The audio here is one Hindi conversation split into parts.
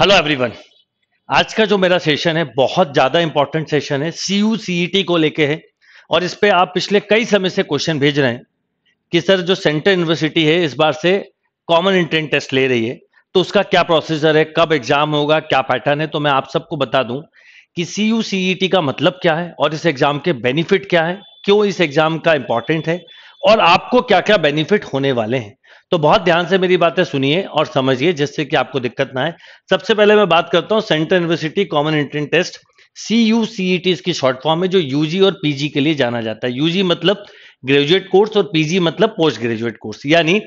हेलो एवरीवन आज का जो मेरा सेशन है बहुत ज्यादा इंपॉर्टेंट सेशन है सी यू सी टी को लेके है और इस पे आप पिछले कई समय से क्वेश्चन भेज रहे हैं कि सर जो सेंट्रल यूनिवर्सिटी है इस बार से कॉमन एंट्रेंस टेस्ट ले रही है तो उसका क्या प्रोसीजर है कब एग्जाम होगा क्या पैटर्न है तो मैं आप सबको बता दूं कि सी यू टी का मतलब क्या है और इस एग्जाम के बेनिफिट क्या है क्यों इस एग्जाम का इंपॉर्टेंट है और आपको क्या क्या बेनिफिट होने वाले हैं तो बहुत ध्यान से मेरी बातें सुनिए और समझिए जिससे कि आपको दिक्कत ना आए सबसे पहले मैं बात करता हूं central university common entrance test C U C E T इसकी शॉर्ट फॉर्म है जो यूजी और पीजी के लिए जाना जाता है यूजी मतलब ग्रेजुएट कोर्स और पीजी मतलब पोस्ट ग्रेजुएट कोर्स यानी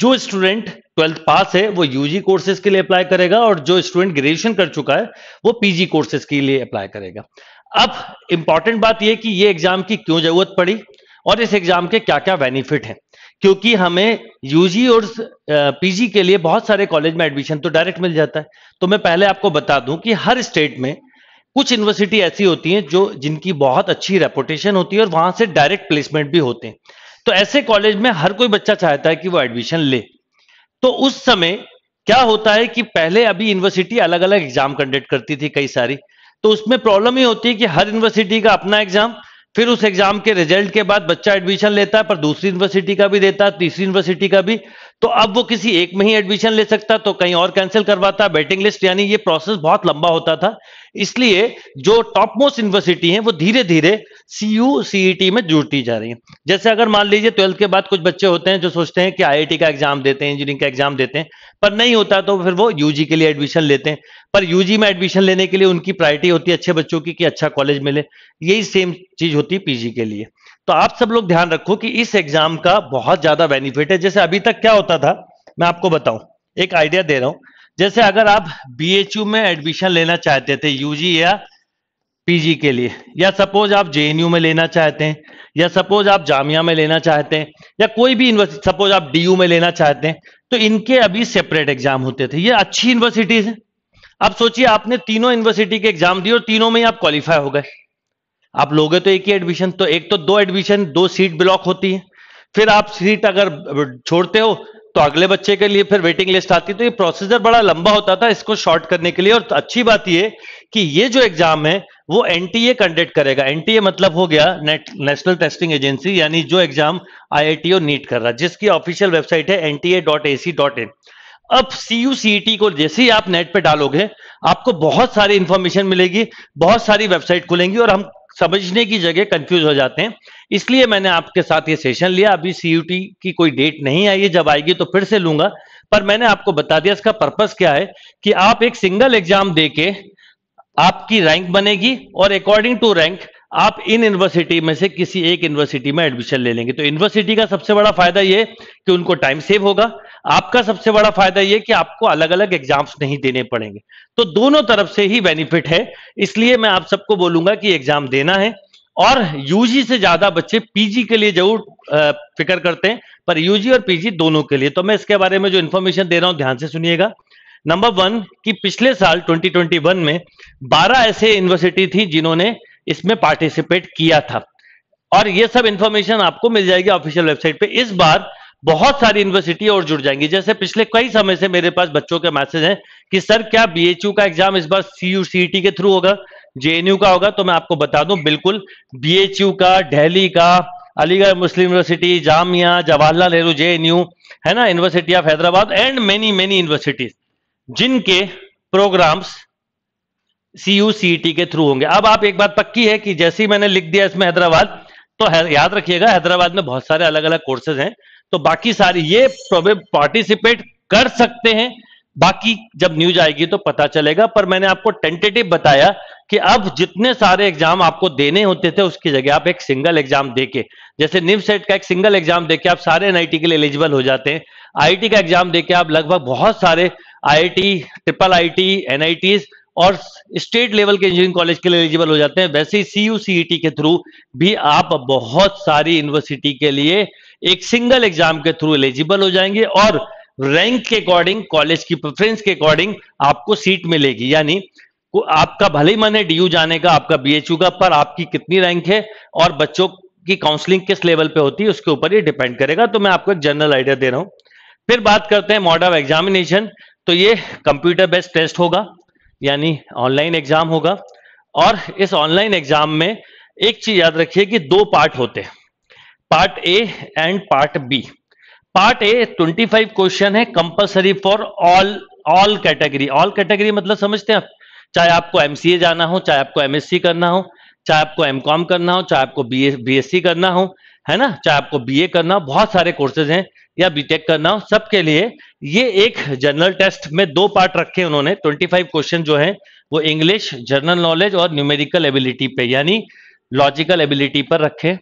जो स्टूडेंट ट्वेल्थ पास है वो यूजी कोर्सेज के लिए अप्लाई करेगा और जो स्टूडेंट ग्रेजुएशन कर चुका है वो पीजी कोर्सेज के लिए अप्लाई करेगा अब इंपॉर्टेंट बात यह कि ये एग्जाम की क्यों जरूरत पड़ी और इस एग्जाम के क्या क्या बेनिफिट हैं क्योंकि हमें यूजी और पीजी के लिए बहुत सारे कॉलेज में एडमिशन तो डायरेक्ट मिल जाता है तो मैं पहले आपको बता दूं कि हर स्टेट में कुछ यूनिवर्सिटी ऐसी होती हैं जो जिनकी बहुत अच्छी रेपुटेशन होती है और वहां से डायरेक्ट प्लेसमेंट भी होते हैं तो ऐसे कॉलेज में हर कोई बच्चा चाहता है कि वो एडमिशन ले तो उस समय क्या होता है कि पहले अभी यूनिवर्सिटी अलग अलग एग्जाम कंडक्ट करती थी कई सारी तो उसमें प्रॉब्लम ये होती है कि हर यूनिवर्सिटी का अपना एग्जाम फिर उस एग्जाम के रिजल्ट के बाद बच्चा एडमिशन लेता है पर दूसरी यूनिवर्सिटी का भी देता है तीसरी यूनिवर्सिटी का भी तो अब वो किसी एक में ही एडमिशन ले सकता तो कहीं और कैंसिल करवाता बैटिंग लिस्ट यानी ये प्रोसेस बहुत लंबा होता था इसलिए जो टॉप मोस्ट यूनिवर्सिटी है वो धीरे धीरे सी यू सीईटी में जुड़ती जा रही है जैसे अगर मान लीजिए ट्वेल्थ के बाद कुछ बच्चे होते हैं जो सोचते हैं कि आई का एग्जाम देते हैं इंजीनियरिंग का एग्जाम देते हैं पर नहीं होता तो फिर वो यूजी के लिए एडमिशन लेते हैं पर यूजी में एडमिशन लेने के लिए उनकी प्रायोरिटी होती है अच्छे बच्चों की कि अच्छा कॉलेज मिले यही सेम चीज होती है पीजी के लिए तो आप सब लोग ध्यान रखो कि इस एग्जाम का बहुत ज्यादा बेनिफिट है जैसे अभी तक क्या होता था मैं आपको बताऊं एक आइडिया दे रहा हूं जैसे अगर आप बी में एडमिशन लेना चाहते थे यूजी या पीजी के लिए या सपोज आप जेएनयू में लेना चाहते हैं या सपोज आप जामिया में लेना चाहते हैं या कोई भी यूनिवर्सिटी सपोज आप डी में लेना चाहते हैं तो इनके अभी सेपरेट एग्जाम होते थे ये अच्छी यूनिवर्सिटीज हैं आप सोचिए आपने तीनों यूनिवर्सिटी के एग्जाम दिए और तीनों में ही आप क्वालिफाई हो गए आप लोगे तो एक ही एडमिशन तो एक तो दो एडमिशन दो सीट ब्लॉक होती है फिर आप सीट अगर छोड़ते हो तो अगले बच्चे के लिए फिर वेटिंग लिस्ट आती है तो ये प्रोसीजर बड़ा लंबा होता था इसको शॉर्ट करने के लिए और अच्छी बात ये कि ये जो एग्जाम है वो एनटीए कंडक्ट करेगा एनटीए मतलब हो गया नेशनल टेस्टिंग एजेंसी यानी जो एग्जाम आईआईटी और नीट कर रहा है जिसकी ऑफिशियल वेबसाइट है NTA dot A C dot in अब सी e को जैसे ही आप नेट पे डालोगे आपको बहुत सारी इंफॉर्मेशन मिलेगी बहुत सारी वेबसाइट खुलेंगी और हम समझने की जगह कंफ्यूज हो जाते हैं इसलिए मैंने आपके साथ ये सेशन लिया अभी सीयूटी की कोई डेट नहीं आई है जब आएगी तो फिर से लूंगा पर मैंने आपको बता दिया इसका पर्पस क्या है कि आप एक सिंगल एग्जाम दे आपकी रैंक बनेगी और अकॉर्डिंग टू रैंक आप इन यूनिवर्सिटी में से किसी एक यूनिवर्सिटी में एडमिशन ले लेंगे तो यूनिवर्सिटी का सबसे बड़ा फायदा यह कि उनको टाइम सेव होगा आपका सबसे बड़ा फायदा यह कि आपको अलग अलग एग्जाम्स नहीं देने पड़ेंगे तो दोनों तरफ से ही बेनिफिट है इसलिए मैं आप सबको बोलूंगा कि एग्जाम देना है और यूजी से ज्यादा बच्चे पीजी के लिए जरूर फिक्र करते हैं पर यूजी और पीजी दोनों के लिए तो मैं इसके बारे में जो इन्फॉर्मेशन दे रहा हूं ध्यान से सुनिएगा नंबर वन कि पिछले साल 2021 में 12 ऐसे यूनिवर्सिटी थी जिन्होंने इसमें पार्टिसिपेट किया था और ये सब इंफॉर्मेशन आपको मिल जाएगी ऑफिशियल वेबसाइट पे इस बार बहुत सारी यूनिवर्सिटी और जुड़ जाएंगी जैसे पिछले कई समय से मेरे पास बच्चों के मैसेज हैं कि सर क्या बीएचयू का एग्जाम इस बार सी सीईटी के थ्रू होगा जेएनयू का होगा तो मैं आपको बता दूं बिल्कुल बीएचयू का दिल्ली का Aligarh Muslim University Jamia Jawaharlal Nehru JNU है ना university of Hyderabad and many many universities जिनके प्रोग्राम्स सी के थ्रू होंगे अब आप एक बात पक्की है कि जैसे ही मैंने लिख दिया इसमें हैदराबाद तो है, याद रखिएगा हैदराबाद में बहुत सारे अलग अलग कोर्सेज हैं तो बाकी सारी ये पार्टिसिपेट कर सकते हैं बाकी जब न्यूज आएगी तो पता चलेगा पर मैंने आपको टेंटेटिव बताया कि अब जितने सारे एग्जाम आपको देने होते थे उसकी जगह आप एक सिंगल एग्जाम देके जैसे निम सेट का एक सिंगल एग्जाम देके आप सारे एनआईटी के लिए एलिजिबल हो जाते हैं आईटी का एग्जाम देके आप लगभग बहुत सारे आईआईटी ट्रिपल आईटी एनआईटीज और स्टेट लेवल के इंजीनियरिंग कॉलेज के लिए एलिजिबल हो जाते हैं वैसे ही सी यू e के थ्रू भी आप बहुत सारी यूनिवर्सिटी के लिए एक सिंगल एग्जाम के थ्रू एलिजिबल हो जाएंगे और रैंक के अकॉर्डिंग कॉलेज की प्रेफरेंस के अकॉर्डिंग आपको सीट मिलेगी यानी आपका भले ही मन है डीयू जाने का आपका बी का पर आपकी कितनी रैंक है और बच्चों की काउंसलिंग किस लेवल पे होती है उसके ऊपर ये डिपेंड करेगा तो मैं आपको एक जनरल आइडिया दे रहा हूं फिर बात करते हैं मॉड ऑफ एग्जामिनेशन तो ये कंप्यूटर बेस्ड टेस्ट होगा यानी ऑनलाइन एग्जाम होगा और इस ऑनलाइन एग्जाम में एक चीज याद रखिए कि दो पार्ट होते हैं part A and part B part A 25 question है compulsory for all all category all category मतलब समझते हैं आप चाहे आपको एमसीए जाना हो चाहे आपको एमएससी करना हो चाहे आपको एमकॉम करना हो चाहे आपको बीएससी करना हो है ना चाहे आपको बीए करना बहुत सारे कोर्सेज हैं या बीटेक करना सबके लिए ये एक जनरल टेस्ट में दो पार्ट रखे उन्होंने 25 क्वेश्चन जो है वो इंग्लिश जनरल नॉलेज और न्यूमेरिकल एबिलिटी पे यानी लॉजिकल एबिलिटी पर रखे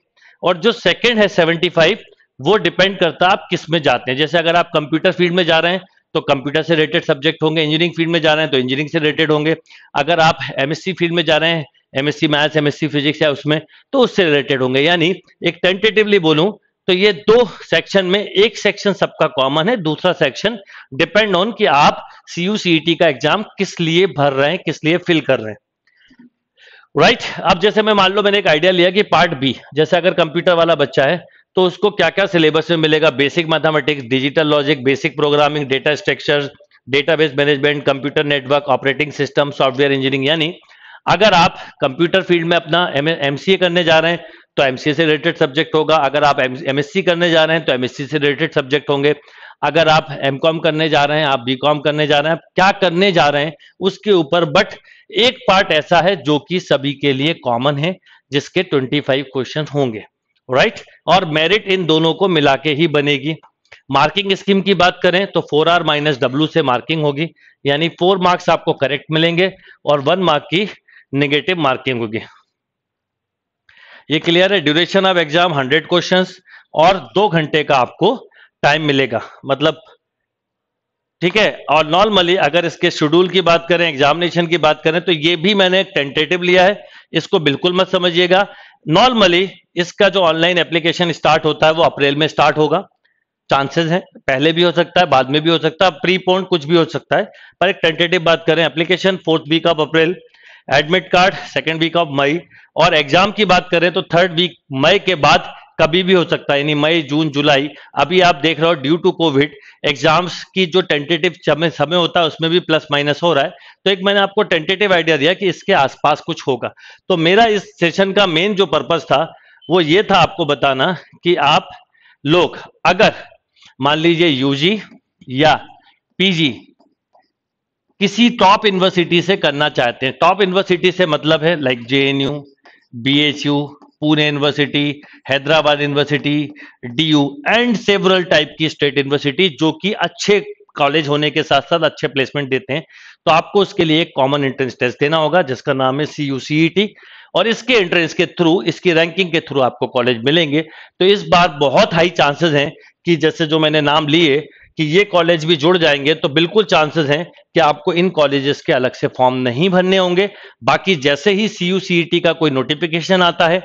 और जो सेकेंड है फाइव वो डिपेंड करता आप किस में जाते हैं जैसे अगर आप कंप्यूटर फील्ड में जा रहे हैं तो कंप्यूटर से रिलेटेड सब्जेक्ट होंगे इंजीनियरिंग फील्ड में जा रहे हैं तो इंजीनियरिंग से रिलेटेड होंगे अगर आप एमएससी फील्ड में जा रहे हैं एमएससी मैथ्स एमएससी फिजिक्स है उसमें तो उससे रिलेटेड होंगे यानी एक टेंटेटिवली बोलूं तो ये दो सेक्शन में एक सेक्शन सबका कॉमन है दूसरा सेक्शन डिपेंड ऑन कि आप सीयू सीईटी e का एग्जाम किस लिए भर रहे हैं किस लिए फिल कर रहे हैं राइट right? अब जैसे मैं मान लो मैंने एक आइडिया लिया कि पार्ट बी जैसे अगर कंप्यूटर वाला बच्चा है तो उसको क्या क्या सिलेबस में मिलेगा basic mathematics digital logic basic programming data structure database management computer network operating system software engineering यानी अगर आप कंप्यूटर फील्ड में अपना एम करने जा रहे हैं तो एम से रिलेटेड सब्जेक्ट होगा अगर आप एम करने जा रहे हैं तो एम से रिलेटेड सब्जेक्ट होंगे अगर आप एम करने जा रहे हैं आप बी करने जा रहे हैं क्या करने जा रहे हैं उसके ऊपर बट एक पार्ट ऐसा है जो कि सभी के लिए कॉमन है जिसके 25 क्वेश्चन होंगे राइट और मेरिट इन दोनों को मिला के ही बनेगी मार्किंग स्कीम की बात करें तो फोर आर माइनस डब्ल्यू से मार्किंग होगी यानी फोर मार्क्स आपको करेक्ट मिलेंगे और वन मार्क की नेगेटिव मार्किंग होगी ये क्लियर है ड्यूरेशन ऑफ एग्जाम 100 क्वेश्चंस और दो घंटे का आपको टाइम मिलेगा मतलब ठीक है और नॉर्मली अगर इसके शेड्यूल की बात करें एग्जामिनेशन की बात करें तो ये भी मैंने टेंटेटिव लिया है इसको बिल्कुल मत समझिएगा नॉर्मली इसका जो ऑनलाइन एप्लीकेशन स्टार्ट होता है वो अप्रैल में स्टार्ट होगा चांसेस हैं पहले भी हो सकता है बाद में भी हो सकता है प्री पोन कुछ भी हो सकता है पर एक टेंटेटिव बात करें application fourth week of April admit card second week of May और एग्जाम की बात करें तो थर्ड वीक मई के बाद कभी भी हो सकता है यानी मई जून जुलाई अभी आप देख रहे हो ड्यू टू कोविड एग्जाम्स की जो टेंटेटिव समय समय होता है उसमें भी प्लस माइनस हो रहा है तो एक मैंने आपको टेंटेटिव आइडिया दिया कि इसके आसपास कुछ होगा तो मेरा इस सेशन का मेन जो पर्पज था वो ये था आपको बताना कि आप लोग अगर मान लीजिए यूजी या पीजी किसी टॉप यूनिवर्सिटी से करना चाहते हैं टॉप यूनिवर्सिटी से मतलब है like J N U B H U Pune university Hyderabad university D U and several type की स्टेट यूनिवर्सिटी जो कि अच्छे कॉलेज होने के साथ साथ अच्छे प्लेसमेंट देते हैं तो आपको उसके लिए एक कॉमन एंट्रेंस टेस्ट देना होगा जिसका नाम है सी यू सी ई टी और इसके एंट्रेंस के थ्रू इसकी रैंकिंग के थ्रू आपको कॉलेज मिलेंगे तो इस बार बहुत हाई चांसेस हैं कि जैसे जो मैंने नाम लिए कि ये कॉलेज भी जुड़ जाएंगे तो बिल्कुल चांसेस हैं कि आपको इन कॉलेजेस के अलग से फॉर्म नहीं भरने होंगे बाकी जैसे ही सी यू e का कोई नोटिफिकेशन आता है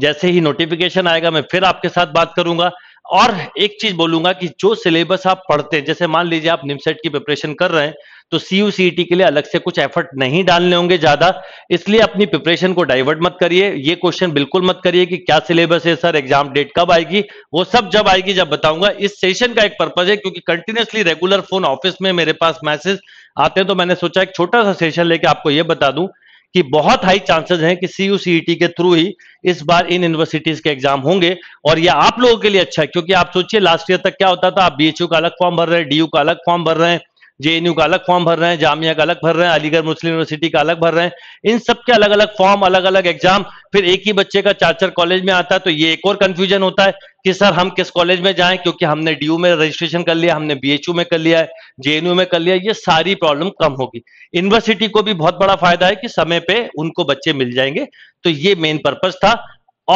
जैसे ही नोटिफिकेशन आएगा मैं फिर आपके साथ बात करूंगा और एक चीज बोलूंगा कि जो सिलेबस आप पढ़ते हैं जैसे मान लीजिए आप निमसेट e की प्रिपरेशन कर रहे हैं तो सीयू सीईटी e के लिए अलग से कुछ एफर्ट नहीं डालने होंगे ज्यादा इसलिए अपनी प्रिपरेशन को डाइवर्ट मत करिए ये क्वेश्चन बिल्कुल मत करिए कि क्या सिलेबस है सर एग्जाम डेट कब आएगी वो सब जब आएगी जब बताऊंगा इस सेशन का एक पर्पज है क्योंकि कंटिन्यूसली रेगुलर फोन ऑफिस में मेरे पास मैसेज आते हैं तो मैंने सोचा एक छोटा सा सेशन लेके आपको यह बता दूं कि बहुत हाई चांसेस हैं कि सी सीईटी e के थ्रू ही इस बार इन यूनिवर्सिटीज के एग्जाम होंगे और यह आप लोगों के लिए अच्छा है क्योंकि आप सोचिए लास्ट ईयर तक क्या होता था आप बीएचयू का अलग फॉर्म भर रहे हैं डीयू का अलग फॉर्म भर रहे हैं जेएनयू का अलग फॉर्म भर रहे हैं जामिया का अलग भर रहे हैं अलीगढ़ मुस्लिम यूनिवर्सिटी का अलग भर रहे हैं इन सब के अलग अलग फॉर्म अलग अलग एग्जाम फिर एक ही बच्चे का चार चार कॉलेज में आता है तो ये एक और कंफ्यूजन होता है कि सर हम किस कॉलेज में जाएं क्योंकि हमने डी में रजिस्ट्रेशन कर लिया हमने बीएचयू में कर लिया है जेएनयू में कर लिया ये सारी प्रॉब्लम कम होगी यूनिवर्सिटी को भी बहुत बड़ा फायदा है कि समय पर उनको बच्चे मिल जाएंगे तो ये मेन पर्पज था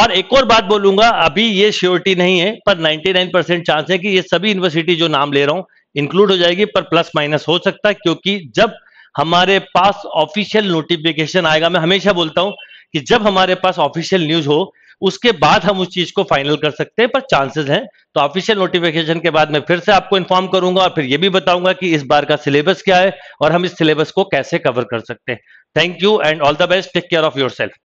और एक और बात बोलूंगा अभी ये श्योरिटी नहीं है पर 99 परसेंट चांस है कि ये सभी यूनिवर्सिटी जो नाम ले रहा हूं इंक्लूड हो जाएगी पर प्लस माइनस हो सकता है क्योंकि जब हमारे पास ऑफिशियल नोटिफिकेशन आएगा मैं हमेशा बोलता हूं कि जब हमारे पास ऑफिशियल न्यूज हो उसके बाद हम उस चीज को फाइनल कर सकते हैं पर चांसेस हैं तो ऑफिशियल नोटिफिकेशन के बाद मैं फिर से आपको इन्फॉर्म करूंगा और फिर ये भी बताऊंगा कि इस बार का सिलेबस क्या है और हम इस सिलेबस को कैसे कवर कर सकते हैं thank you and all the best take care of your self